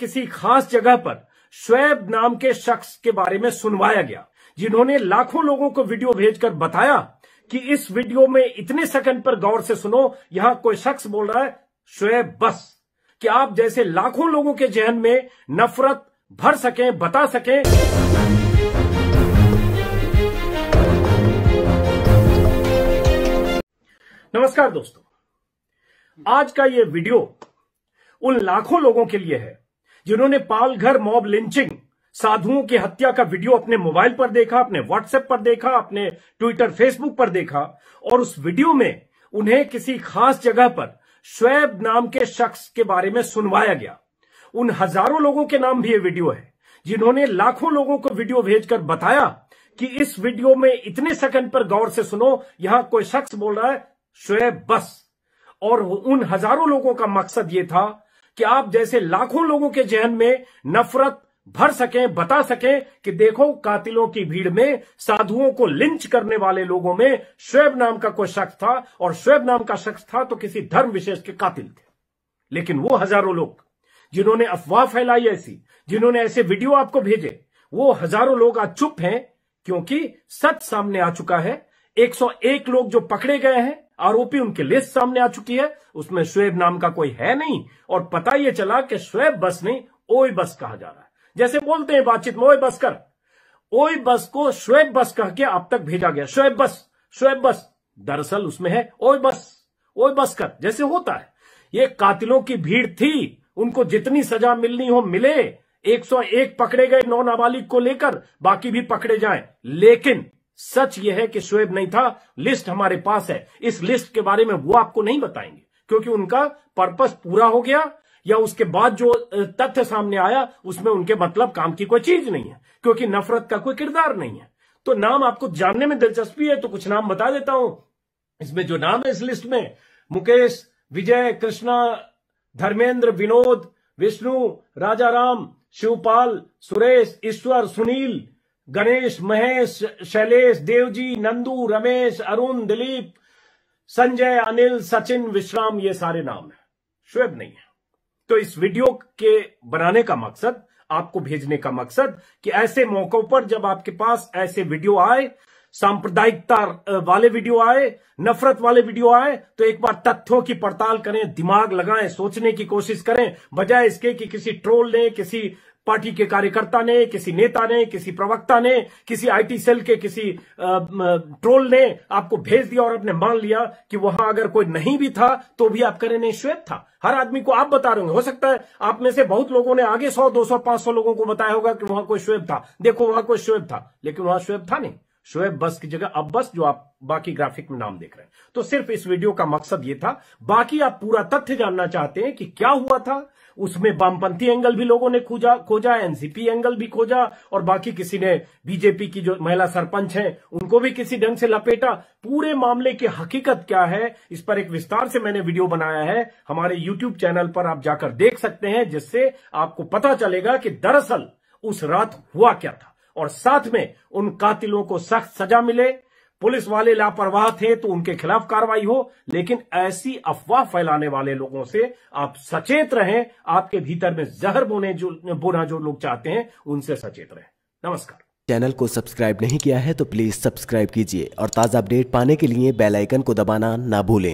किसी खास जगह पर श्वेब नाम के शख्स के बारे में सुनवाया गया जिन्होंने लाखों लोगों को वीडियो भेजकर बताया कि इस वीडियो में इतने सेकंड पर गौर से सुनो यहां कोई शख्स बोल रहा है श्वेब बस कि आप जैसे लाखों लोगों के जहन में नफरत भर सकें बता सकें नमस्कार दोस्तों आज का ये वीडियो उन लाखों लोगों के लिए है जिन्होंने पालघर मॉब लिंचिंग साधुओं की हत्या का वीडियो अपने मोबाइल पर देखा अपने व्हाट्सएप पर देखा अपने ट्विटर फेसबुक पर देखा और उस वीडियो में उन्हें किसी खास जगह पर श्वेब नाम के शख्स के बारे में सुनवाया गया उन हजारों लोगों के नाम भी ये वीडियो है जिन्होंने लाखों लोगों को वीडियो भेजकर बताया कि इस वीडियो में इतने सेकंड पर गौर से सुनो यहां कोई शख्स बोल रहा है श्वेब बस और उन हजारों लोगों का मकसद ये था कि आप जैसे लाखों लोगों के जहन में नफरत भर सके बता सके कि देखो कातिलों की भीड़ में साधुओं को लिंच करने वाले लोगों में श्वेब नाम का कोई शख्स था और श्वेब नाम का शख्स था तो किसी धर्म विशेष के कातिल थे लेकिन वो हजारों लोग जिन्होंने अफवाह फैलाई ऐसी जिन्होंने ऐसे वीडियो आपको भेजे वो हजारों लोग आज चुप हैं क्योंकि सच सामने आ चुका है 101 लोग जो पकड़े गए हैं आरोपी उनकी लिस्ट सामने आ चुकी है उसमें शुएब नाम का कोई है नहीं और पता यह चला कि शुएब बस नहीं ओय बस कहा जा रहा है जैसे बोलते हैं बातचीत में ओए कर ओई बस को शुएब बस कह के अब तक भेजा गया शुएब बस शुएब बस दरअसल उसमें है ओए बस ओए कर जैसे होता है ये कातिलों की भीड़ थी उनको जितनी सजा मिलनी हो मिले 101 पकड़े गए नौ नाबालिग को लेकर बाकी भी पकड़े जाएं लेकिन सच यह है कि शोएब नहीं था लिस्ट हमारे पास है इस लिस्ट के बारे में वो आपको नहीं बताएंगे क्योंकि उनका पर्पस पूरा हो गया या उसके बाद जो तथ्य सामने आया उसमें उनके मतलब काम की कोई चीज नहीं है क्योंकि नफरत का कोई किरदार नहीं है तो नाम आपको जानने में दिलचस्पी है तो कुछ नाम बता देता हूं इसमें जो नाम है इस लिस्ट में मुकेश विजय कृष्णा धर्मेंद्र विनोद विष्णु राजा राम शिवपाल सुरेश ईश्वर सुनील गणेश महेश शैलेश देवजी नंदू रमेश अरुण दिलीप संजय अनिल सचिन विश्राम ये सारे नाम है शुएब नहीं है तो इस वीडियो के बनाने का मकसद आपको भेजने का मकसद कि ऐसे मौकों पर जब आपके पास ऐसे वीडियो आए सांप्रदायिकता वाले वीडियो आए नफरत वाले वीडियो आए तो एक बार तथ्यों की पड़ताल करें दिमाग लगाएं सोचने की कोशिश करें बजाय इसके कि किसी ट्रोल ने किसी पार्टी के कार्यकर्ता ने किसी नेता ने किसी प्रवक्ता ने किसी आईटी सेल के किसी ट्रोल ने आपको भेज दिया और आपने मान लिया कि वहां अगर कोई नहीं भी था तो भी आपका निर्णय श्वेत था हर आदमी को आप बता रहे हो सकता है आप में से बहुत लोगों ने आगे सौ दो सौ पांच सौ लोगों को बताया होगा कि वहां कोई श्वेत था देखो वहां कोई श्वेत था लेकिन वहां श्वेत था नहीं शोएब बस की जगह अब बस जो आप बाकी ग्राफिक में नाम देख रहे हैं तो सिर्फ इस वीडियो का मकसद ये था बाकी आप पूरा तथ्य जानना चाहते हैं कि क्या हुआ था उसमें वामपंथी एंगल भी लोगों ने खोजा खोजा एनसीपी एंगल भी खोजा और बाकी किसी ने बीजेपी की जो महिला सरपंच हैं उनको भी किसी ढंग से लपेटा पूरे मामले की हकीकत क्या है इस पर एक विस्तार से मैंने वीडियो बनाया है हमारे यूट्यूब चैनल पर आप जाकर देख सकते हैं जिससे आपको पता चलेगा कि दरअसल उस रात हुआ क्या था और साथ में उन कातिलों को सख्त सजा मिले पुलिस वाले लापरवाह थे तो उनके खिलाफ कार्रवाई हो लेकिन ऐसी अफवाह फैलाने वाले लोगों से आप सचेत रहें आपके भीतर में जहर बोने जो बोना जो लोग चाहते हैं उनसे सचेत रहें नमस्कार चैनल को सब्सक्राइब नहीं किया है तो प्लीज सब्सक्राइब कीजिए और ताज़ा अपडेट पाने के लिए बेलाइकन को दबाना ना भूलें